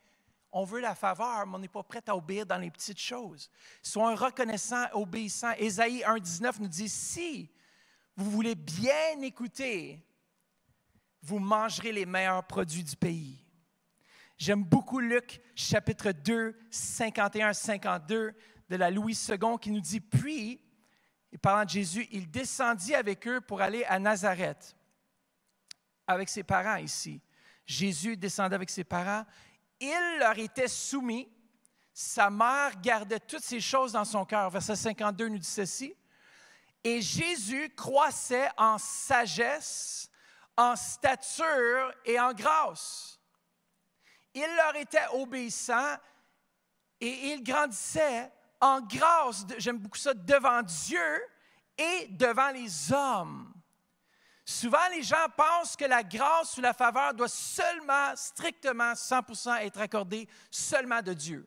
on veut la faveur, mais on n'est pas prêt à obéir dans les petites choses. Sois reconnaissant, obéissant. Ésaïe 1,19 nous dit, si vous voulez bien écouter, vous mangerez les meilleurs produits du pays. J'aime beaucoup Luc chapitre 2, 51-52 de la Louis II qui nous dit, puis, parlant de Jésus, il descendit avec eux pour aller à Nazareth, avec ses parents ici. Jésus descendait avec ses parents. Il leur était soumis. Sa mère gardait toutes ces choses dans son cœur. Verset 52 nous dit ceci. Et Jésus croissait en sagesse, en stature et en grâce il leur était obéissant et il grandissait en grâce, j'aime beaucoup ça, devant Dieu et devant les hommes. Souvent, les gens pensent que la grâce ou la faveur doit seulement, strictement, 100% être accordée seulement de Dieu.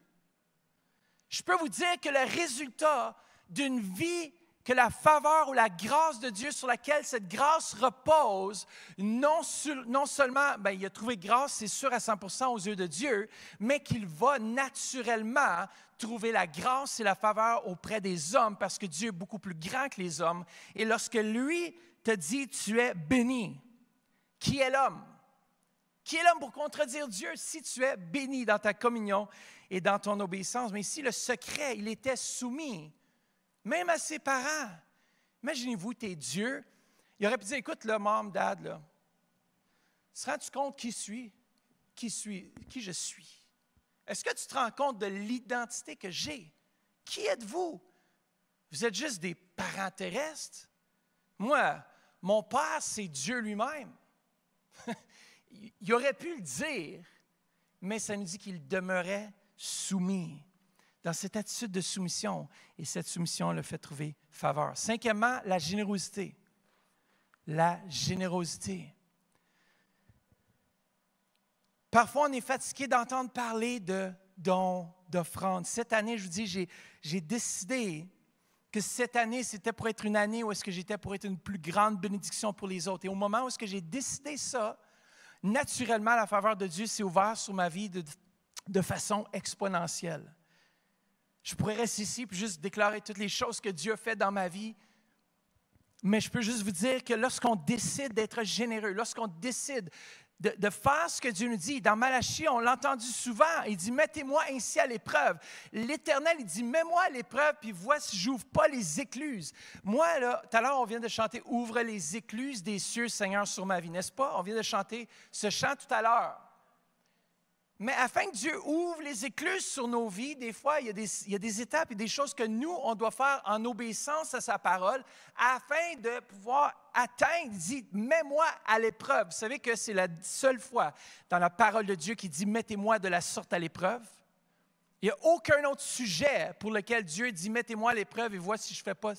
Je peux vous dire que le résultat d'une vie que la faveur ou la grâce de Dieu sur laquelle cette grâce repose, non, seulement ben, il a trouvé grâce, c'est sûr à 100% aux yeux de Dieu, mais qu'il va naturellement trouver la grâce et la faveur auprès des hommes parce que Dieu est beaucoup plus grand que les hommes. Et lorsque lui te dit, tu es béni, qui est l'homme? Qui est l'homme pour contredire Dieu si tu es béni dans ta communion et dans ton obéissance? Mais si le secret, il était soumis même à ses parents. Imaginez-vous, t'es Dieu. Il aurait pu dire, écoute, le mom, dad, là, te rends-tu compte qui suis, qui suis, qui je suis? Est-ce que tu te rends compte de l'identité que j'ai? Qui êtes-vous? Vous êtes juste des parents terrestres? Moi, mon père, c'est Dieu lui-même. il aurait pu le dire, mais ça nous dit qu'il demeurait soumis dans cette attitude de soumission. Et cette soumission le fait trouver faveur. Cinquièmement, la générosité. La générosité. Parfois, on est fatigué d'entendre parler de dons, d'offrandes. Cette année, je vous dis, j'ai décidé que cette année, c'était pour être une année où est-ce que j'étais pour être une plus grande bénédiction pour les autres. Et au moment où est-ce que j'ai décidé ça, naturellement, la faveur de Dieu s'est ouverte sur ma vie de, de façon exponentielle. Je pourrais rester ici et juste déclarer toutes les choses que Dieu fait dans ma vie. Mais je peux juste vous dire que lorsqu'on décide d'être généreux, lorsqu'on décide de, faire ce que Dieu nous dit, dans Malachie, on l'a entendu souvent, il dit, mettez-moi ainsi à l'épreuve. L'Éternel, il dit, mets-moi à l'épreuve, puis vois si j'ouvre pas les écluses. Moi, là, tout à l'heure, on vient de chanter, ouvre les écluses des cieux, Seigneur, sur ma vie, n'est-ce pas? On vient de chanter ce chant tout à l'heure. Mais afin que Dieu ouvre les écluses sur nos vies, des fois, il y, a des, étapes et des choses que nous, on doit faire en obéissance à sa parole afin de pouvoir atteindre, dit, mets-moi à l'épreuve. Vous savez que c'est la seule fois dans la parole de Dieu qui dit, mettez-moi de la sorte à l'épreuve. Il n'y a aucun autre sujet pour lequel Dieu dit, mettez-moi à l'épreuve et vois si je fais pas,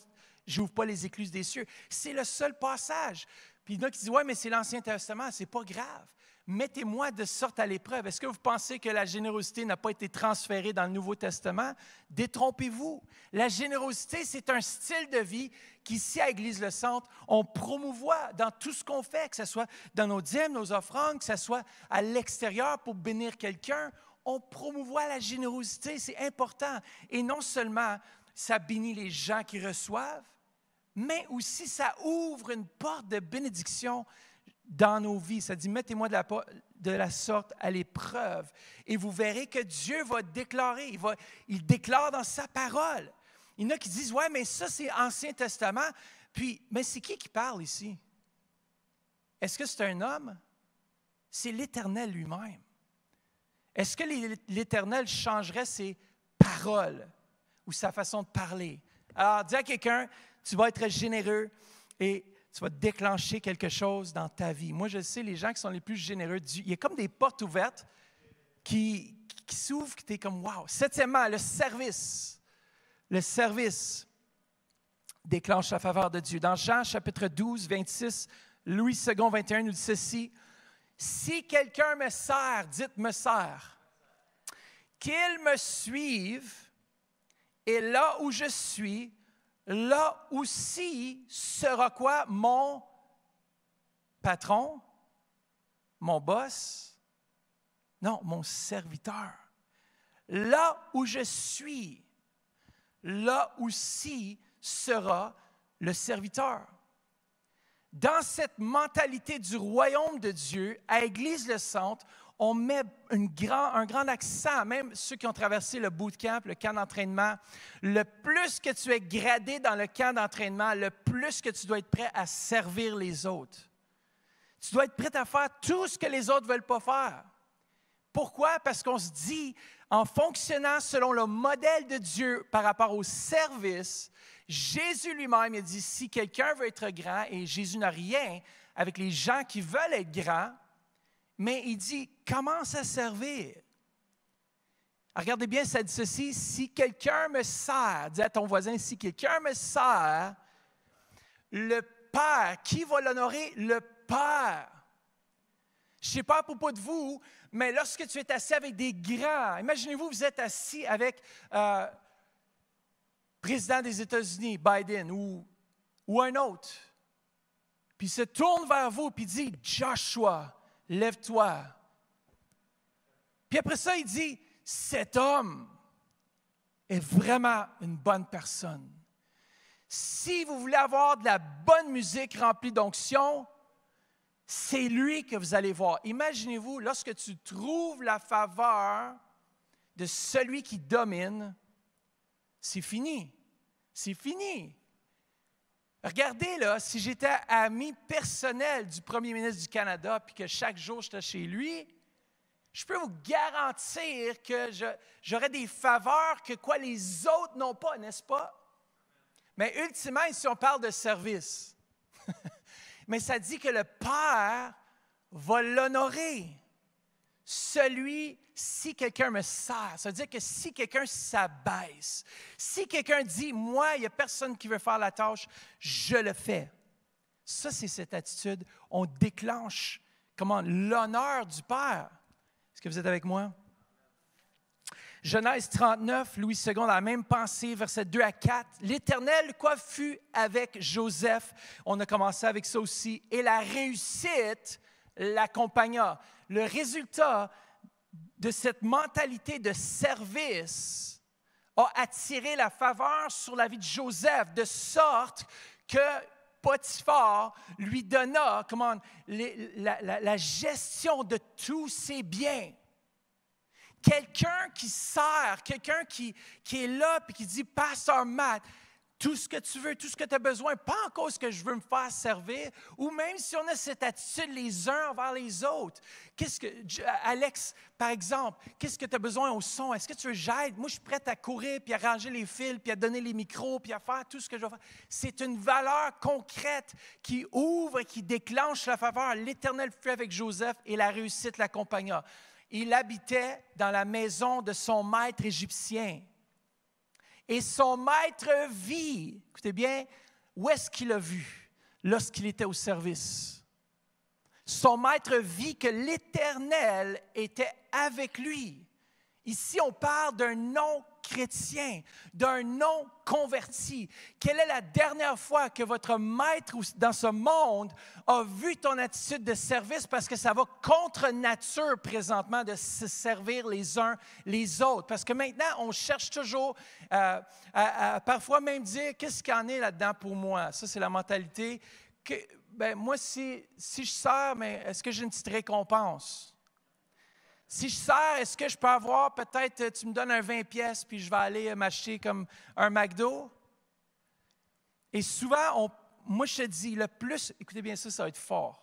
j'ouvre pas les écluses des cieux. C'est le seul passage. Puis il y en a qui disent, ouais, mais c'est l'Ancien Testament, c'est pas grave mettez-moi de sorte à l'épreuve. Est-ce que vous pensez que la générosité n'a pas été transférée dans le Nouveau Testament? Détrompez-vous. La générosité, c'est un style de vie qu'ici à Église Le Centre, on promouvoit dans tout ce qu'on fait, que ce soit dans nos dièmes, nos offrandes, que ce soit à l'extérieur pour bénir quelqu'un. On promouvoit la générosité, c'est important. Et non seulement ça bénit les gens qui reçoivent, mais aussi ça ouvre une porte de bénédiction dans nos vies. Ça dit, mettez-moi de la, de la sorte à l'épreuve. Et vous verrez que Dieu va déclarer, il, va, il déclare dans sa parole. Il y en a qui disent, ouais, mais ça c'est Ancien Testament. Puis, mais c'est qui qui parle ici? Est-ce que c'est un homme? C'est l'Éternel lui-même. Est-ce que l'Éternel changerait ses paroles ou sa façon de parler? Alors, dis à quelqu'un, tu vas être généreux et Va déclencher quelque chose dans ta vie. Moi, je sais, les gens qui sont les plus généreux, Dieu, il y a comme des portes ouvertes qui, qui s'ouvrent, qui es comme, wow. Septièmement, le service. Le service déclenche la faveur de Dieu. Dans Jean chapitre 12, 26, Louis II, 21 nous dit ceci. Si quelqu'un me sert, dites me sert. Qu'il me suive, et là où je suis, là aussi sera quoi mon patron, mon boss, non, mon serviteur. Là où je suis, là aussi sera le serviteur. Dans cette mentalité du royaume de Dieu, à Église le Centre, on met grand, un grand accent, même ceux qui ont traversé le bootcamp, le camp d'entraînement. Le plus que tu es gradé dans le camp d'entraînement, le plus que tu dois être prêt à servir les autres. Tu dois être prêt à faire tout ce que les autres ne veulent pas faire. Pourquoi? Parce qu'on se dit, en fonctionnant selon le modèle de Dieu par rapport au service, Jésus lui-même il dit, si quelqu'un veut être grand, et Jésus n'a rien avec les gens qui veulent être grands, mais il dit, commence à servir. Regardez bien, ça dit ceci, si quelqu'un me sert, dis à ton voisin, si quelqu'un me sert, le Père, qui va l'honorer? Le Père. Je ne sais pas à propos de vous, mais lorsque tu es assis avec des grands, imaginez-vous, vous êtes assis avec euh, président des États-Unis, Biden, ou, ou un autre, puis il se tourne vers vous, puis dit, Joshua, lève-toi. Puis après ça, il dit, cet homme est vraiment une bonne personne. Si vous voulez avoir de la bonne musique remplie d'onction, c'est lui que vous allez voir. Imaginez-vous, lorsque tu trouves la faveur de celui qui domine, c'est fini. C'est fini. Regardez, là, si j'étais ami personnel du premier ministre du Canada puis que chaque jour j'étais chez lui, je peux vous garantir que j'aurais des faveurs que quoi les autres n'ont pas, n'est-ce pas? Mais ultimement, si on parle de service. Mais ça dit que le Père va l'honorer celui, si quelqu'un me sert, ça veut dire que si quelqu'un s'abaisse, si quelqu'un dit, moi, il n'y a personne qui veut faire la tâche, je le fais. Ça, c'est cette attitude. On déclenche, comment, l'honneur du Père. Est-ce que vous êtes avec moi? Genèse 39, Louis II, la même pensée, versets 2 à 4. L'Éternel, quoi, fut avec Joseph. On a commencé avec ça aussi. Et la réussite l'accompagna. Le résultat de cette mentalité de service a attiré la faveur sur la vie de Joseph, de sorte que Potiphar lui donna comment, la, gestion de tous ses biens quelqu'un qui sert, quelqu'un qui, qui, est là et qui dit Pasteur Matt, tout ce que tu veux, tout ce que tu as besoin, pas en cause que je veux me faire servir, ou même si on a cette attitude les uns envers les autres. Qu'est-ce que, euh, Alex, par exemple, qu'est-ce que tu as besoin au son? Est-ce que tu veux j'aide? Moi, je suis prête à courir, puis à ranger les fils, puis à donner les micros, puis à faire tout ce que je veux faire. C'est une valeur concrète qui ouvre qui déclenche la faveur. L'Éternel fut avec Joseph et la réussite l'accompagna. Il habitait dans la maison de son maître égyptien. Et son maître vit, écoutez bien, où est-ce qu'il a vu lorsqu'il était au service? Son maître vit que l'Éternel était avec lui Ici, on parle d'un non-chrétien, d'un non-converti. Quelle est la dernière fois que votre maître dans ce monde a vu ton attitude de service parce que ça va contre nature présentement de se servir les uns les autres? Parce que maintenant, on cherche toujours euh, à, parfois même dire qu'est-ce qu'il y en est là-dedans pour moi? Ça, c'est la mentalité que, ben, moi, si, je sers, mais est-ce que j'ai une petite récompense? si je sers, est-ce que je peux avoir peut-être, euh, tu me donnes un 20 pièces, puis je vais aller euh, m'acheter comme un McDo? Et souvent, on, moi je te dis, le plus, écoutez bien ça, ça va être fort.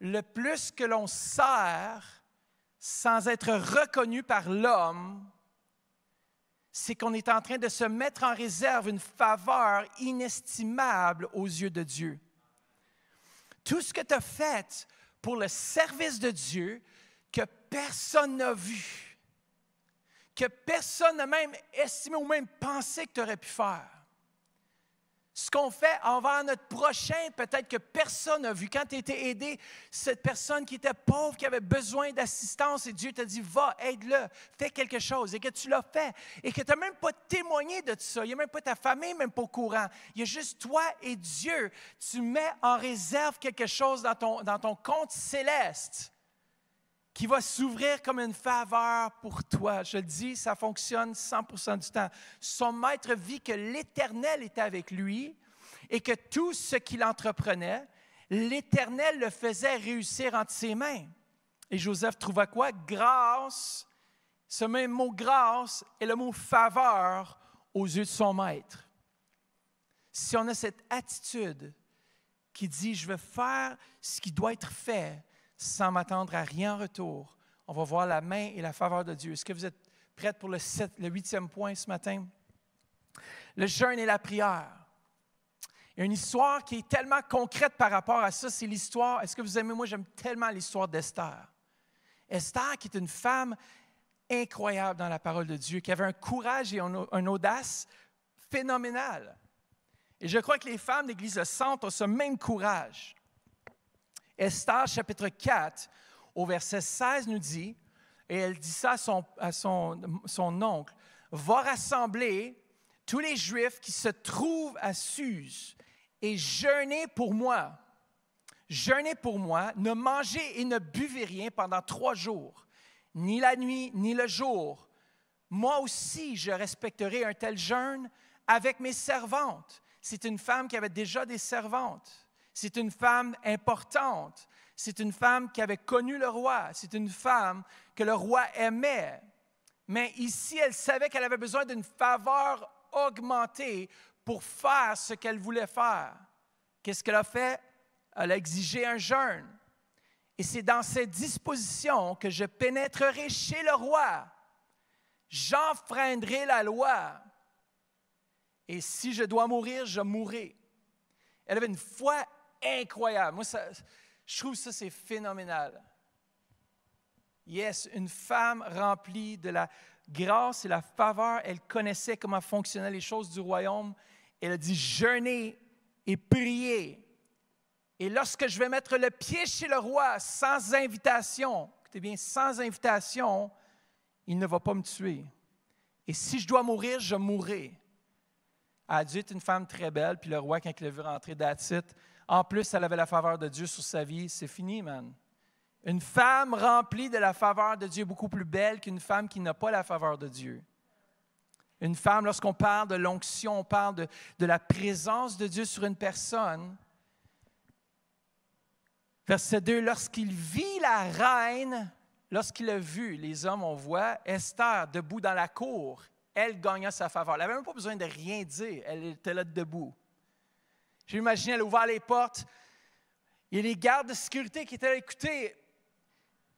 Le plus que l'on sert sans être reconnu par l'homme, c'est qu'on est en train de se mettre en réserve une faveur inestimable aux yeux de Dieu. Tout ce que tu as fait pour le service de Dieu, personne n'a vu, que personne n'a même estimé ou même pensé que tu aurais pu faire. Ce qu'on fait envers notre prochain, peut-être que personne n'a vu. Quand tu étais aidé, cette personne qui était pauvre, qui avait besoin d'assistance, et Dieu t'a dit, va, aide-le, fais quelque chose, et que tu l'as fait, et que tu n'as même pas témoigné de ça, il n'y a même pas ta famille, même pas au courant, il y a juste toi et Dieu. Tu mets en réserve quelque chose dans ton, dans ton compte céleste qui va s'ouvrir comme une faveur pour toi. Je le dis, ça fonctionne 100% du temps. Son maître vit que l'Éternel était avec lui et que tout ce qu'il entreprenait, l'Éternel le faisait réussir entre ses mains. Et Joseph trouva quoi? Grâce. Ce même mot grâce et le mot faveur aux yeux de son maître. Si on a cette attitude qui dit, je veux faire ce qui doit être fait sans m'attendre à rien en retour, on va voir la main et la faveur de Dieu. Est-ce que vous êtes prête pour le, huitième point ce matin? Le jeûne et la prière. Il y a une histoire qui est tellement concrète par rapport à ça, c'est l'histoire, est-ce que vous aimez, moi j'aime tellement l'histoire d'Esther. Esther qui est une femme incroyable dans la parole de Dieu, qui avait un courage et une, audace phénoménale. Et je crois que les femmes d'Église centre ont ce même courage. Esther chapitre 4 au verset 16 nous dit, et elle dit ça à son, oncle, va rassembler tous les Juifs qui se trouvent à Suse et jeûnez pour moi. Jeûnez pour moi, ne mangez et ne buvez rien pendant trois jours, ni la nuit, ni le jour. Moi aussi, je respecterai un tel jeûne avec mes servantes. C'est une femme qui avait déjà des servantes. C'est une femme importante. C'est une femme qui avait connu le roi. C'est une femme que le roi aimait. Mais ici, elle savait qu'elle avait besoin d'une faveur augmentée pour faire ce qu'elle voulait faire. Qu'est-ce qu'elle a fait? Elle a exigé un jeûne. Et c'est dans cette disposition que je pénétrerai chez le roi. J'enfreindrai la loi. Et si je dois mourir, je mourrai. Elle avait une foi incroyable. Moi, je trouve ça, c'est phénoménal. Yes, une femme remplie de la grâce et la faveur, elle connaissait comment fonctionnaient les choses du royaume. Elle a dit, jeûnez et priez. Et lorsque je vais mettre le pied chez le roi sans invitation, écoutez bien, sans invitation, il ne va pas me tuer. Et si je dois mourir, je mourrai. Adieu dit une femme très belle, puis le roi, quand il l'a vu rentrer d'Atit, en plus, elle avait la faveur de Dieu sur sa vie. C'est fini, man. Une femme remplie de la faveur de Dieu est beaucoup plus belle qu'une femme qui n'a pas la faveur de Dieu. Une femme, lorsqu'on parle de l'onction, on parle de, la présence de Dieu sur une personne. Verset 2, lorsqu'il vit la reine, lorsqu'il a vu, les hommes, on voit Esther debout dans la cour, elle gagna sa faveur. Elle n'avait même pas besoin de rien dire, elle était là debout. J'imagine, elle a les portes. Il y a les gardes de sécurité qui étaient là. Écoutez,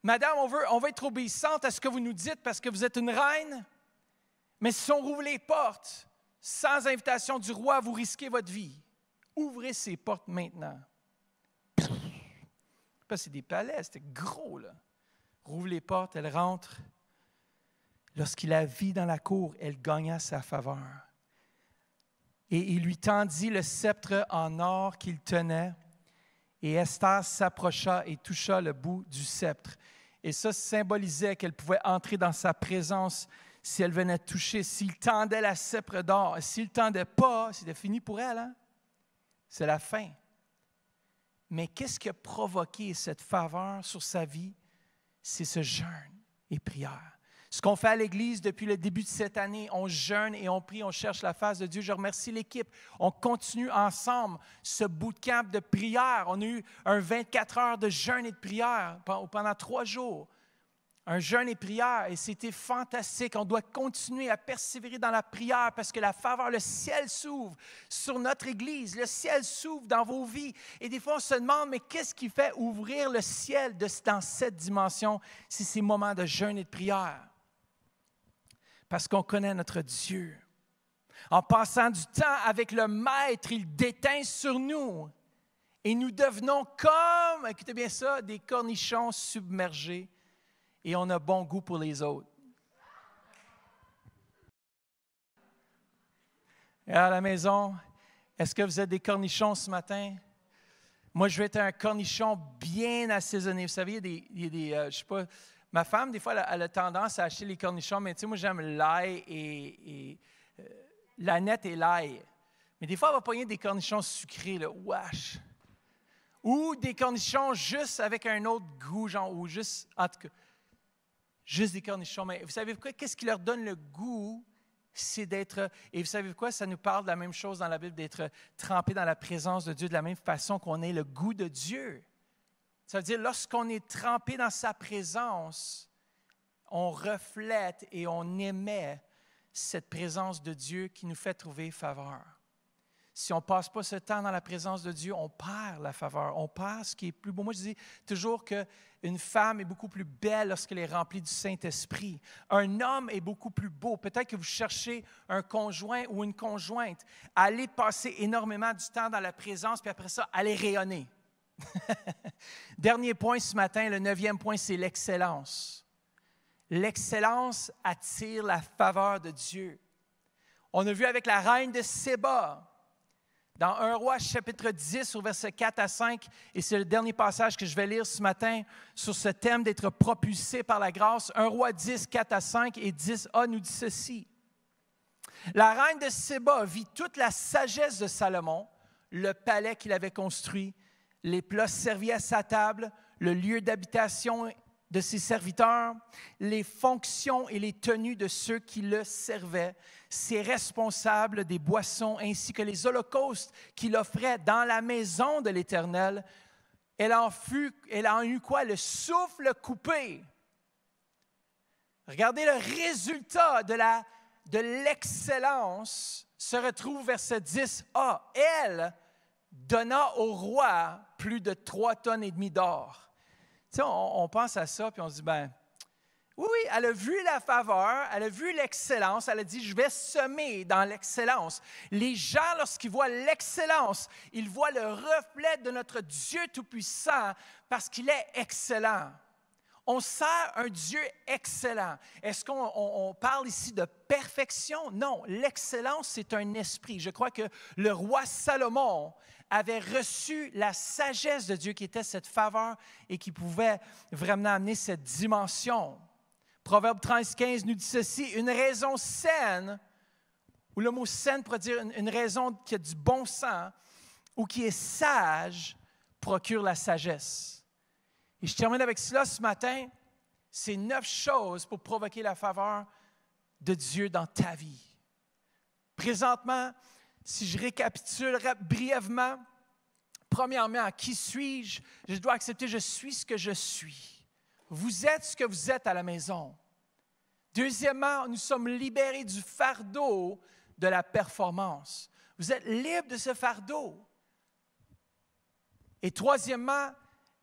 Madame, on veut, on va être obéissante à ce que vous nous dites parce que vous êtes une reine. Mais si on rouvre les portes sans invitation du roi, vous risquez votre vie. Ouvrez ces portes maintenant. c'est des palais, c'était gros, là. Rouvre les portes, elle rentre. Lorsqu'il la vit dans la cour, elle gagna sa faveur et il lui tendit le sceptre en or qu'il tenait. Et Esther s'approcha et toucha le bout du sceptre. Et ça symbolisait qu'elle pouvait entrer dans sa présence si elle venait toucher, s'il tendait la sceptre d'or. S'il ne tendait pas, c'était fini pour elle. Hein? C'est la fin. Mais qu'est-ce qui a provoqué cette faveur sur sa vie? C'est ce jeûne et prière. Ce qu'on fait à l'Église depuis le début de cette année, on jeûne et on prie, on cherche la face de Dieu. Je remercie l'équipe. On continue ensemble ce bootcamp de prière. On a eu un 24 heures de jeûne et de prière pendant trois jours. Un jeûne et prière, et c'était fantastique. On doit continuer à persévérer dans la prière parce que la faveur, le ciel s'ouvre sur notre Église, le ciel s'ouvre dans vos vies. Et des fois, on se demande, mais qu'est-ce qui fait ouvrir le ciel dans cette dimension si ces moments de jeûne et de prière? parce qu'on connaît notre Dieu. En passant du temps avec le Maître, il déteint sur nous et nous devenons comme, écoutez bien ça, des cornichons submergés et on a bon goût pour les autres. à la maison, est-ce que vous êtes des cornichons ce matin? Moi, je vais être un cornichon bien assaisonné. Vous savez, il y a des, euh, je sais pas, Ma femme, des fois, elle a, la tendance à acheter les cornichons, mais tu sais, moi, j'aime l'ail et, et euh, la nette et l'ail. Mais des fois, elle va pogner des cornichons sucrés, là, wesh! Ou des cornichons juste avec un autre goût, genre, ou juste, en tout cas, juste des cornichons. Mais vous savez quoi? Qu'est-ce qui leur donne le goût? C'est d'être, euh, et vous savez quoi? Ça nous parle de la même chose dans la Bible, d'être trempé dans la présence de Dieu de la même façon qu'on ait le goût de Dieu. Ça veut dire lorsqu'on est trempé dans sa présence, on reflète et on émet cette présence de Dieu qui nous fait trouver faveur. Si on ne passe pas ce temps dans la présence de Dieu, on perd la faveur, on perd ce qui est plus beau. Moi, je dis toujours qu'une femme est beaucoup plus belle lorsqu'elle est remplie du Saint-Esprit. Un homme est beaucoup plus beau. Peut-être que vous cherchez un conjoint ou une conjointe. Allez passer énormément du temps dans la présence, puis après ça, allez rayonner. Dernier point ce matin, le neuvième point, c'est l'excellence. L'excellence attire la faveur de Dieu. On a vu avec la reine de Séba, dans 1 roi chapitre 10 au verset 4 à 5, et c'est le dernier passage que je vais lire ce matin sur ce thème d'être propulsé par la grâce. 1 roi 10, 4 à 5 et 10a nous dit ceci. La reine de Séba vit toute la sagesse de Salomon, le palais qu'il avait construit les plats servis à sa table, le lieu d'habitation de ses serviteurs, les fonctions et les tenues de ceux qui le servaient, ses responsables des boissons ainsi que les holocaustes qu'il offrait dans la maison de l'Éternel. Elle en, fut, elle en eut quoi? Le souffle coupé. Regardez le résultat de, la, de l'excellence se retrouve verset 10. a ah, elle, donna au roi plus de trois tonnes et demie d'or. Tu sais, on, pense à ça, puis on se dit, ben, oui, oui, elle a vu la faveur, elle a vu l'excellence, elle a dit, je vais semer dans l'excellence. Les gens, lorsqu'ils voient l'excellence, ils voient le reflet de notre Dieu Tout-Puissant parce qu'il est excellent. On sert un Dieu excellent. Est-ce qu'on parle ici de perfection? Non, l'excellence, c'est un esprit. Je crois que le roi Salomon avait reçu la sagesse de Dieu qui était cette faveur et qui pouvait vraiment amener cette dimension. Proverbe 13, 15 nous dit ceci, une raison saine, ou le mot saine pourrait dire une, une raison qui a du bon sens ou qui est sage, procure la sagesse. Et je termine avec cela ce matin. C'est neuf choses pour provoquer la faveur de Dieu dans ta vie. Présentement, si je récapitule brièvement, premièrement, qui suis-je? Je dois accepter, je suis ce que je suis. Vous êtes ce que vous êtes à la maison. Deuxièmement, nous sommes libérés du fardeau de la performance. Vous êtes libre de ce fardeau. Et troisièmement,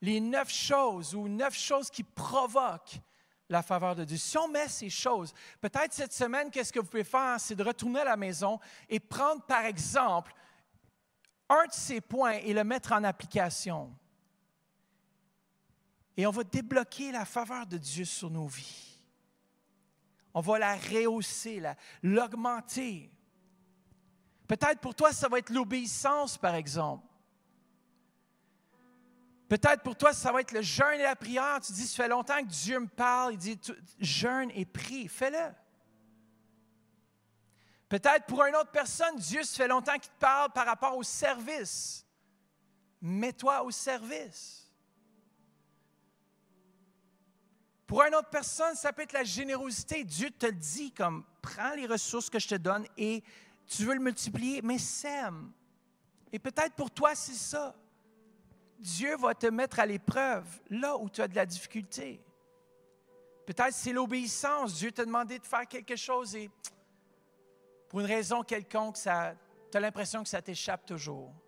les neuf choses ou neuf choses qui provoquent la faveur de Dieu. Si on met ces choses, peut-être cette semaine, qu'est-ce que vous pouvez faire? C'est de retourner à la maison et prendre, par exemple, un de ces points et le mettre en application. Et on va débloquer la faveur de Dieu sur nos vies. On va la rehausser, l'augmenter. Peut-être pour toi, ça va être l'obéissance, par exemple. Peut-être pour toi, ça va être le jeûne et la prière. Tu dis, ça fait longtemps que Dieu me parle. Il dit, jeûne et prie, fais-le. Peut-être pour une autre personne, Dieu, ça fait longtemps qu'il te parle par rapport au service. Mets-toi au service. Pour une autre personne, ça peut être la générosité. Dieu te le dit comme, prends les ressources que je te donne et tu veux le multiplier, mais sème. Et peut-être pour toi, c'est ça. Dieu va te mettre à l'épreuve là où tu as de la difficulté. Peut-être c'est l'obéissance. Dieu t'a demandé de faire quelque chose et pour une raison quelconque, tu as l'impression que ça t'échappe toujours.